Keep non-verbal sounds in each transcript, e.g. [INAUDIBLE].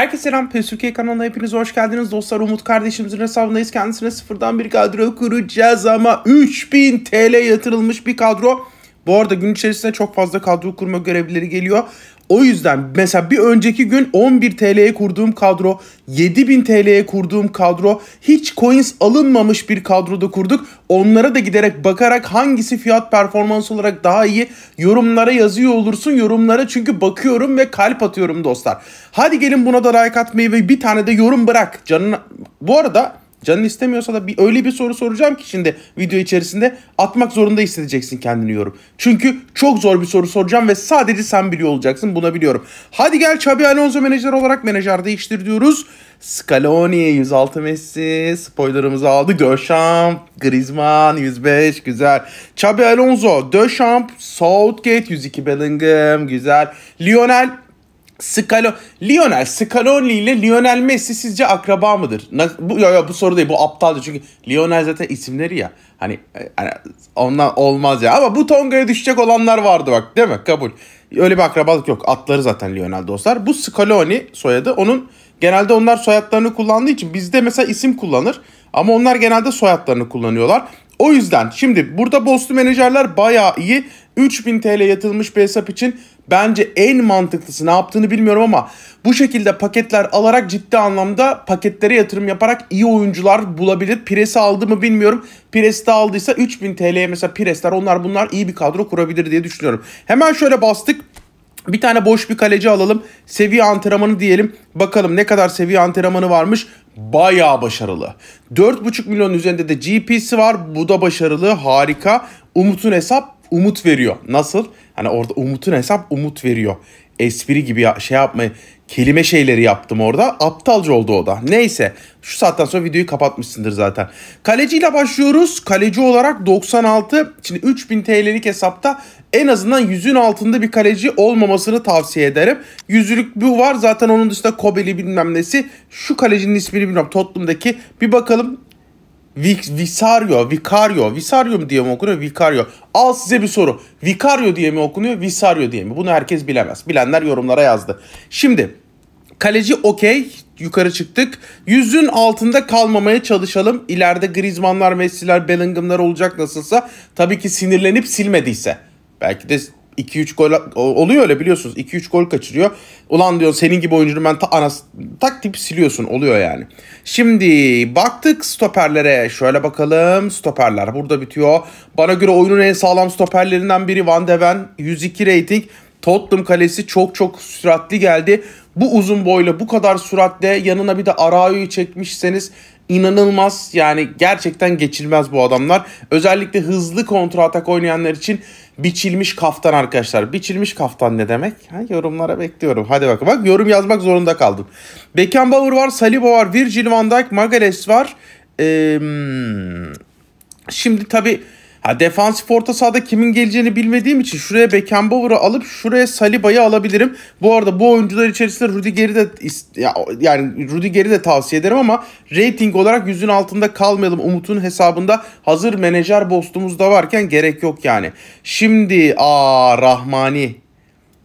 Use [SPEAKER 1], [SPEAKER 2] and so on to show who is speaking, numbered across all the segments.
[SPEAKER 1] Herkese selam PES Türkiye kanalına hepiniz hoş geldiniz dostlar. Umut kardeşimizin hesabındayız. Kendisine sıfırdan bir kadro kuracağız ama 3000 TL yatırılmış bir kadro. Bu arada gün içerisinde çok fazla kadro kurma görevleri geliyor. O yüzden mesela bir önceki gün 11 TL'ye kurduğum kadro, 7000 TL'ye kurduğum kadro, hiç coins alınmamış bir kadroda kurduk. Onlara da giderek bakarak hangisi fiyat performans olarak daha iyi yorumlara yazıyor olursun yorumlara çünkü bakıyorum ve kalp atıyorum dostlar. Hadi gelin buna da like atmayı ve bir tane de yorum bırak. Canına... Bu arada Canın istemiyorsa da bir öyle bir soru soracağım ki şimdi video içerisinde atmak zorunda hissedeceksin kendini yorum. Çünkü çok zor bir soru soracağım ve sadece sen biliyor olacaksın buna biliyorum. Hadi gel Xabi Alonso menajer olarak menajer değiştir diyoruz. Scaloni 106 Messi spoilerımızı aldı. Döşamp, Griezmann 105 güzel. Xabi Alonso, Döşamp, Southgate 102 Bellingham güzel. Lionel Scalo Lionel Scaloni ile Lionel Messi sizce akraba mıdır? Bu ya, ya bu soru değil bu aptalca çünkü Lionel zaten isimleri ya. Hani yani e, ondan olmaz ya ama bu Tonga'ya düşecek olanlar vardı bak değil mi? Kabul. Öyle bir akrabalık yok. Atları zaten Lionel dostlar. Bu Scaloni soyadı. Onun genelde onlar soyadlarını kullandığı için bizde mesela isim kullanır ama onlar genelde soyadlarını kullanıyorlar. O yüzden şimdi burada Boston menajerler bayağı iyi 3000 TL yatırılmış bir hesap için bence en mantıklısı ne yaptığını bilmiyorum ama bu şekilde paketler alarak ciddi anlamda paketlere yatırım yaparak iyi oyuncular bulabilir. Pires aldı mı bilmiyorum. Pires de aldıysa 3000 TL'ye mesela Piresler onlar bunlar iyi bir kadro kurabilir diye düşünüyorum. Hemen şöyle bastık. Bir tane boş bir kaleci alalım. Seviye antrenmanı diyelim. Bakalım ne kadar seviye antrenmanı varmış. Bayağı başarılı. 4,5 milyon üzerinde de GP'si var. Bu da başarılı. Harika. Umut'un hesap umut veriyor. Nasıl? Hani orada umutun hesap umut veriyor. Espri gibi şey yapmayı kelime şeyleri yaptım orada. Aptalca oldu o da. Neyse şu saatten sonra videoyu kapatmışsındır zaten. Kaleciyle başlıyoruz. Kaleci olarak 96 şimdi 3000 TL'lik hesapta en azından yüzün altında bir kaleci olmamasını tavsiye ederim. Yüzlük bu var zaten onun dışında Kobeli bilmem nesi. Şu kalecinin ismini bilmiyorum Tottenham'daki. Bir bakalım Vicario, Vicario, Vicario mu diye mi okunuyor? Vicario. Al size bir soru. Vicario diye mi okunuyor? Vicario diye mi? Bunu herkes bilemez. Bilenler yorumlara yazdı. Şimdi kaleci okey. Yukarı çıktık. Yüzün altında kalmamaya çalışalım. İleride Griezmann'lar, Messi'ler, Bellingham'lar olacak nasılsa. Tabii ki sinirlenip silmediyse. Belki de 2-3 gol oluyor öyle biliyorsunuz. 2-3 gol kaçırıyor. Ulan diyor senin gibi oyuncunu ben ta, anas, tak tip siliyorsun oluyor yani. Şimdi baktık stoperlere. Şöyle bakalım stoperler burada bitiyor. Bana göre oyunun en sağlam stoperlerinden biri Van de Ven. 102 rating. Tottenham kalesi çok çok süratli geldi. Bu uzun boyla bu kadar süratle yanına bir de Arao'yu çekmişseniz inanılmaz yani gerçekten geçilmez bu adamlar. Özellikle hızlı kontra atak oynayanlar için Biçilmiş kaftan arkadaşlar. Biçilmiş kaftan ne demek? Ha, yorumlara bekliyorum. Hadi bakın. Bak yorum yazmak zorunda kaldım. Beckenbauer var, Saliba var, Virgil van Dijk, Magales var. Ee, şimdi tabii Ha, defansif orta sahada kimin geleceğini bilmediğim için şuraya Beckenbauer'ı alıp şuraya Saliba'yı alabilirim. Bu arada bu oyuncular içerisinde Rudiger'i de yani Rudiger'i de tavsiye ederim ama rating olarak yüzün altında kalmayalım. Umut'un hesabında hazır menajer bostumuz da varken gerek yok yani. Şimdi aa Rahmani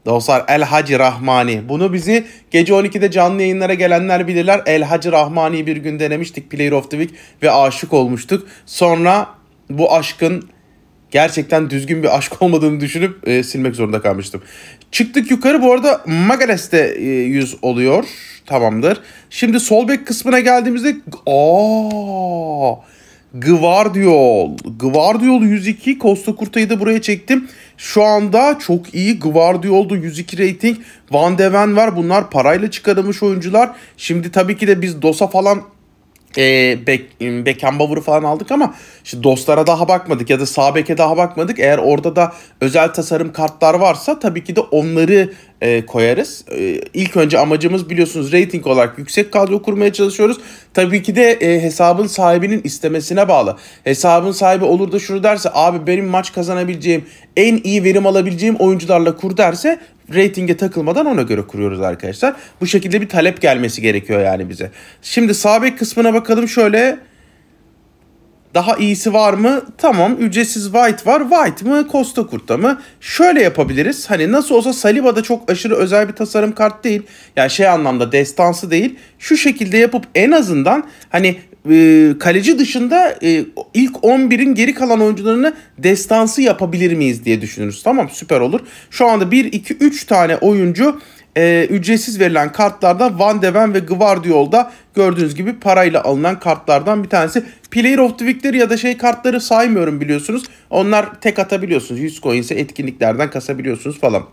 [SPEAKER 1] Dostlar El Hacı Rahmani. Bunu bizi gece 12'de canlı yayınlara gelenler bilirler. El Hacı Rahmani bir gün denemiştik Player of the Week ve aşık olmuştuk. Sonra bu aşkın gerçekten düzgün bir aşk [LAUGHS] olmadığını düşünüp e, silmek zorunda kalmıştım. Çıktık yukarı bu arada Magares'te e, 100 oluyor. Tamamdır. Şimdi sol bek kısmına geldiğimizde aa Gvardiol. Gvardiol 102. Costa Kurta'yı da buraya çektim. Şu anda çok iyi. Gvardiol'da 102 rating. Van de Ven var. Bunlar parayla çıkarılmış oyuncular. Şimdi tabii ki de biz DOS'a falan e, Bek, Beckenbauer'ı falan aldık ama işte dostlara daha bakmadık ya da sağ beke daha bakmadık. Eğer orada da özel tasarım kartlar varsa tabii ki de onları e, koyarız. E, ilk önce amacımız biliyorsunuz rating olarak yüksek kadro kurmaya çalışıyoruz. Tabii ki de e, hesabın sahibinin istemesine bağlı. Hesabın sahibi olur da şunu derse abi benim maç kazanabileceğim en iyi verim alabileceğim oyuncularla kur derse ratinge takılmadan ona göre kuruyoruz arkadaşlar. Bu şekilde bir talep gelmesi gerekiyor yani bize. Şimdi sabit kısmına bakalım şöyle. Daha iyisi var mı? Tamam ücretsiz White var. White mı? Costa Kurt'ta mı? Şöyle yapabiliriz. Hani nasıl olsa Saliba da çok aşırı özel bir tasarım kart değil. Yani şey anlamda destansı değil. Şu şekilde yapıp en azından hani e, kaleci dışında e, ilk 11'in geri kalan oyuncularını destansı yapabilir miyiz diye düşünürüz. Tamam süper olur. Şu anda 1, 2, 3 tane oyuncu e, ücretsiz verilen kartlarda Van de Ven ve Guardiol'da gördüğünüz gibi parayla alınan kartlardan bir tanesi. Player of the Week'leri ya da şey kartları saymıyorum biliyorsunuz. Onlar tek atabiliyorsunuz. 100 ise etkinliklerden kasabiliyorsunuz falan.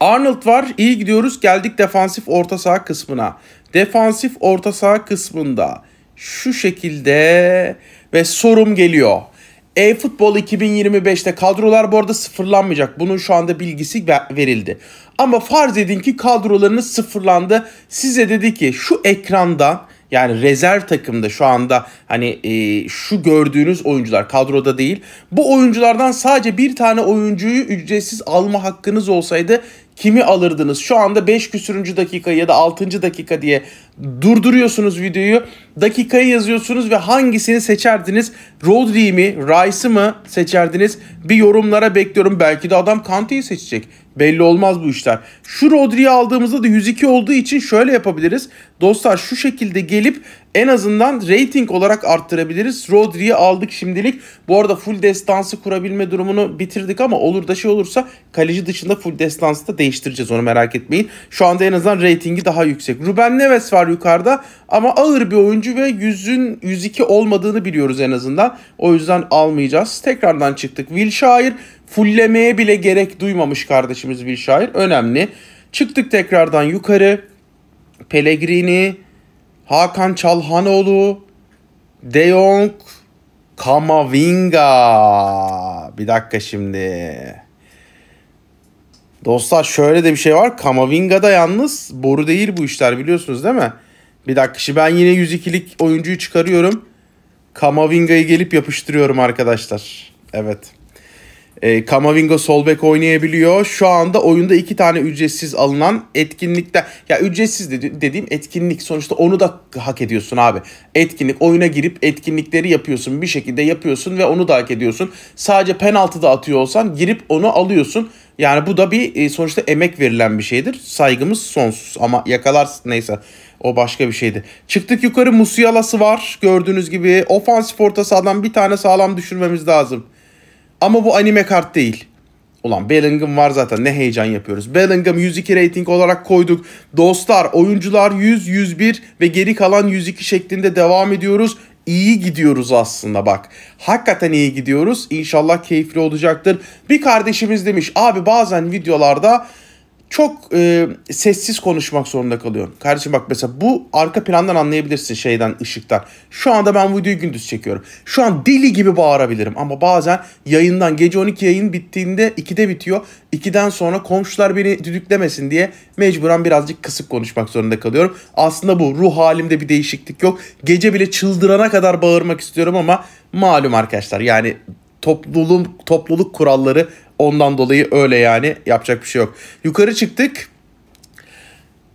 [SPEAKER 1] Arnold var. İyi gidiyoruz. Geldik defansif orta saha kısmına. Defansif orta saha kısmında şu şekilde ve sorum geliyor. E-Futbol 2025'te kadrolar bu arada sıfırlanmayacak. Bunun şu anda bilgisi verildi. Ama farz edin ki kadrolarınız sıfırlandı. Size dedi ki şu ekrandan yani rezerv takımda şu anda hani e, şu gördüğünüz oyuncular kadroda değil. Bu oyunculardan sadece bir tane oyuncuyu ücretsiz alma hakkınız olsaydı kimi alırdınız? Şu anda 5 küsürüncü dakika ya da 6. dakika diye durduruyorsunuz videoyu. Dakikayı yazıyorsunuz ve hangisini seçerdiniz? Rodri mi, Rice'ı mı seçerdiniz? Bir yorumlara bekliyorum. Belki de adam Kante'yi seçecek. Belli olmaz bu işler. Şu Rodri'yi aldığımızda da 102 olduğu için şöyle yapabiliriz. Dostlar şu şekilde gelip en azından rating olarak arttırabiliriz. Rodri'yi aldık şimdilik. Bu arada full destansı kurabilme durumunu bitirdik ama olur da şey olursa kaleci dışında full destansı da değiştireceğiz onu merak etmeyin. Şu anda en azından ratingi daha yüksek. Ruben Neves var ısrar yukarıda ama ağır bir oyuncu ve yüzün 102 olmadığını biliyoruz en azından. O yüzden almayacağız. Tekrardan çıktık. Wilshire fullemeye bile gerek duymamış kardeşimiz Wilshire. Önemli. Çıktık tekrardan yukarı. Pellegrini, Hakan Çalhanoğlu, De Jong, Kamavinga. Bir dakika şimdi. Dostlar şöyle de bir şey var. Kamavinga'da yalnız boru değil bu işler biliyorsunuz değil mi? Bir dakika şimdi ben yine 102'lik oyuncuyu çıkarıyorum. Kamavinga'yı gelip yapıştırıyorum arkadaşlar. Evet. E, Kamavinga sol bek oynayabiliyor. Şu anda oyunda iki tane ücretsiz alınan etkinlikte ya ücretsiz dedi, dediğim etkinlik sonuçta onu da hak ediyorsun abi. Etkinlik oyuna girip etkinlikleri yapıyorsun bir şekilde yapıyorsun ve onu da hak ediyorsun. Sadece penaltıda atıyor olsan girip onu alıyorsun. Yani bu da bir e, sonuçta emek verilen bir şeydir. Saygımız sonsuz ama yakalarsın neyse. O başka bir şeydi. Çıktık yukarı Musiala'sı var. Gördüğünüz gibi ofansif orta sahadan bir tane sağlam düşürmemiz lazım. Ama bu anime kart değil. Ulan Bellingham var zaten ne heyecan yapıyoruz. Bellingham 102 rating olarak koyduk. Dostlar oyuncular 100, 101 ve geri kalan 102 şeklinde devam ediyoruz. İyi gidiyoruz aslında bak. Hakikaten iyi gidiyoruz. İnşallah keyifli olacaktır. Bir kardeşimiz demiş abi bazen videolarda çok e, sessiz konuşmak zorunda kalıyorsun. Kardeşim bak mesela bu arka plandan anlayabilirsin şeyden, ışıktan. Şu anda ben videoyu gündüz çekiyorum. Şu an deli gibi bağırabilirim ama bazen yayından gece 12 yayın bittiğinde 2'de bitiyor. 2'den sonra komşular beni düdüklemesin diye mecburen birazcık kısık konuşmak zorunda kalıyorum. Aslında bu ruh halimde bir değişiklik yok. Gece bile çıldırana kadar bağırmak istiyorum ama malum arkadaşlar yani topluluk topluluk kuralları Ondan dolayı öyle yani yapacak bir şey yok. Yukarı çıktık.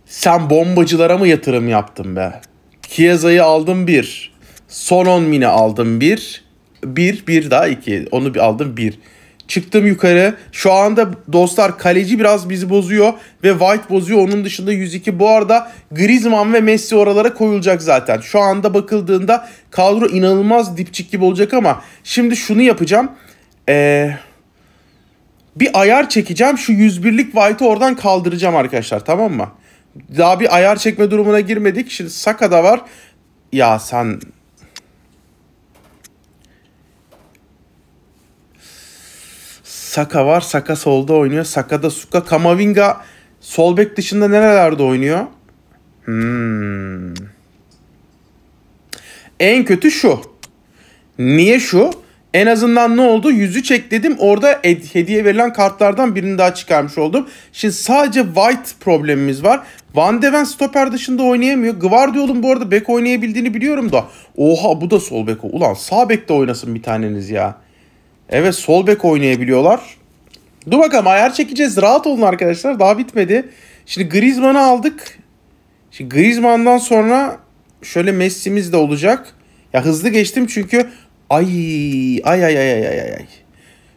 [SPEAKER 1] Sen bombacılara mı yatırım yaptın be? Kieza'yı aldım bir. Son 10 mini aldım bir. Bir, bir daha iki. Onu bir aldım bir. Çıktım yukarı. Şu anda dostlar kaleci biraz bizi bozuyor ve White bozuyor. Onun dışında 102. Bu arada Griezmann ve Messi oralara koyulacak zaten. Şu anda bakıldığında kadro inanılmaz dipçik gibi olacak ama şimdi şunu yapacağım. Eee bir ayar çekeceğim. Şu 101'lik white'ı oradan kaldıracağım arkadaşlar tamam mı? Daha bir ayar çekme durumuna girmedik. Şimdi Saka da var. Ya sen Saka var. Saka solda oynuyor. saka da Suka. Kamavinga sol bek dışında nerelerde oynuyor? Hmm. En kötü şu. Niye şu? En azından ne oldu? Yüzü çek dedim. Orada hediye verilen kartlardan birini daha çıkarmış oldum. Şimdi sadece White problemimiz var. Van de Ven stoper dışında oynayamıyor. Guardiol'un bu arada bek oynayabildiğini biliyorum da. Oha bu da sol bek. Ulan sağ bek de oynasın bir taneniz ya. Evet sol bek oynayabiliyorlar. Dur bakalım ayar çekeceğiz. Rahat olun arkadaşlar. Daha bitmedi. Şimdi Griezmann'ı aldık. Şimdi Griezmann'dan sonra şöyle Messi'miz de olacak. Ya hızlı geçtim çünkü Ay ay ay ay ay ay ay.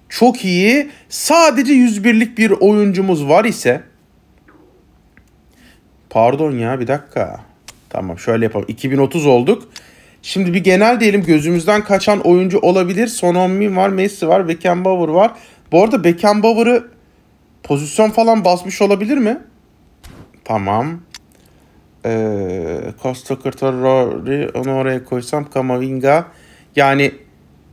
[SPEAKER 1] Çok iyi. Sadece 101'lik bir oyuncumuz var ise Pardon ya bir dakika. Tamam şöyle yapalım. 2030 olduk. Şimdi bir genel diyelim gözümüzden kaçan oyuncu olabilir. Son 10 var, Messi var, Beckenbauer var. Bu arada Beckenbauer'ı pozisyon falan basmış olabilir mi? Tamam. Ee, Costa Curtarori onu oraya koysam Kamavinga. Yani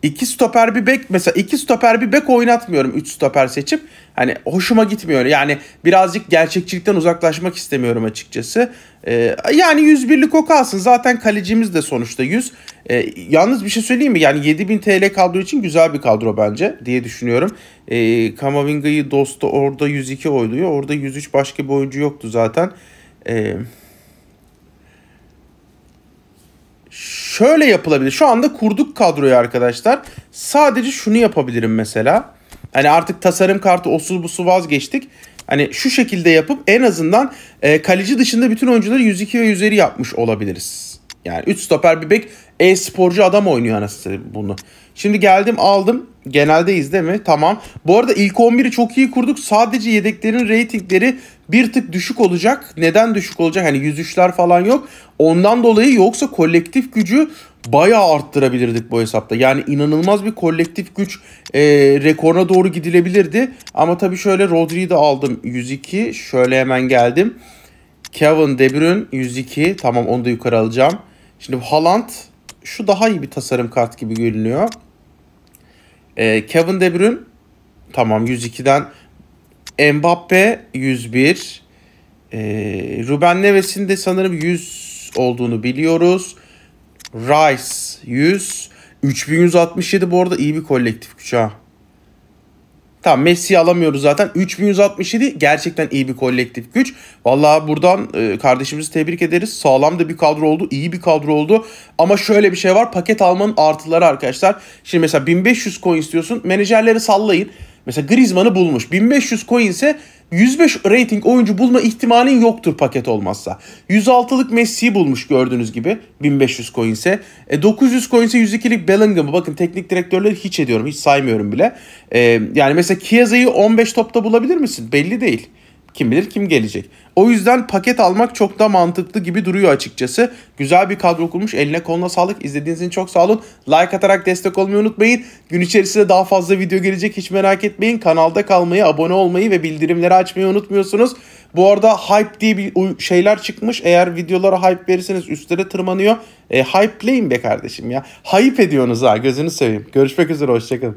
[SPEAKER 1] iki stoper bir bek mesela iki stoper bir bek oynatmıyorum 3 stoper seçip. Hani hoşuma gitmiyor. Yani birazcık gerçekçilikten uzaklaşmak istemiyorum açıkçası. Ee, yani 101'lik o kalsın. Zaten kalecimiz de sonuçta 100. Ee, yalnız bir şey söyleyeyim mi? Yani 7000 TL kadro için güzel bir kadro bence diye düşünüyorum. Ee, Kamavinga'yı dostu orada 102 oyluyor. Orada 103 başka bir oyuncu yoktu zaten. Eee şöyle yapılabilir. Şu anda kurduk kadroyu arkadaşlar. Sadece şunu yapabilirim mesela. Hani artık tasarım kartı osu busu vazgeçtik. Hani şu şekilde yapıp en azından e, kaleci dışında bütün oyuncuları 102 ve 101 yapmış olabiliriz. Yani 3 stoper bir bek e-sporcu adam oynuyor anasını bunu. Şimdi geldim aldım. Geneldeyiz değil mi? Tamam. Bu arada ilk 11'i çok iyi kurduk. Sadece yedeklerin reytingleri bir tık düşük olacak. Neden düşük olacak? Hani yüzüşler falan yok. Ondan dolayı yoksa kolektif gücü bayağı arttırabilirdik bu hesapta. Yani inanılmaz bir kolektif güç e, rekoruna doğru gidilebilirdi. Ama tabii şöyle Rodri'yi de aldım 102. Şöyle hemen geldim. Kevin De Bruyne 102. Tamam onu da yukarı alacağım. Şimdi Haaland şu daha iyi bir tasarım kart gibi görünüyor. E, Kevin De Bruyne tamam 102'den Mbappe 101 e, ee, Ruben Neves'in de sanırım 100 olduğunu biliyoruz. Rice 100 3167 bu arada iyi bir kolektif güç ha. Tamam Messi alamıyoruz zaten. 3167 gerçekten iyi bir kolektif güç. vallahi buradan e, kardeşimizi tebrik ederiz. Sağlam da bir kadro oldu. iyi bir kadro oldu. Ama şöyle bir şey var. Paket almanın artıları arkadaşlar. Şimdi mesela 1500 coin istiyorsun. Menajerleri sallayın. Mesela Griezmann'ı bulmuş. 1500 coin ise 105 rating oyuncu bulma ihtimalin yoktur paket olmazsa. 106'lık Messi'yi bulmuş gördüğünüz gibi 1500 coin ise. E, 900 coin ise 102'lik Bellingham'ı bakın teknik direktörleri hiç ediyorum hiç saymıyorum bile. E, yani mesela Chiesa'yı 15 topta bulabilir misin? Belli değil kim bilir kim gelecek. O yüzden paket almak çok da mantıklı gibi duruyor açıkçası. Güzel bir kadro kurmuş. Eline koluna sağlık. İzlediğiniz için çok sağ olun. Like atarak destek olmayı unutmayın. Gün içerisinde daha fazla video gelecek hiç merak etmeyin. Kanalda kalmayı, abone olmayı ve bildirimleri açmayı unutmuyorsunuz. Bu arada hype diye bir şeyler çıkmış. Eğer videolara hype verirseniz üstlere tırmanıyor. E, hype'leyin be kardeşim ya. Hype ediyorsunuz ha gözünü seveyim. Görüşmek üzere hoşçakalın.